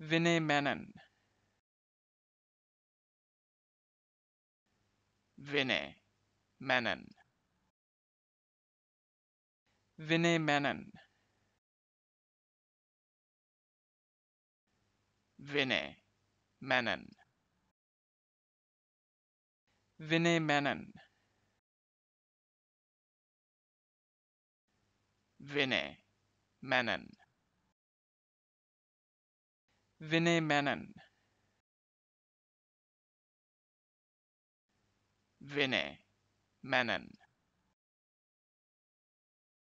Vinay Menon. Vinay Menon. Vinay Menon. Vinay Menon. Vinay Menon. Vinay Menon. Vinay Menon. Vinay Menon.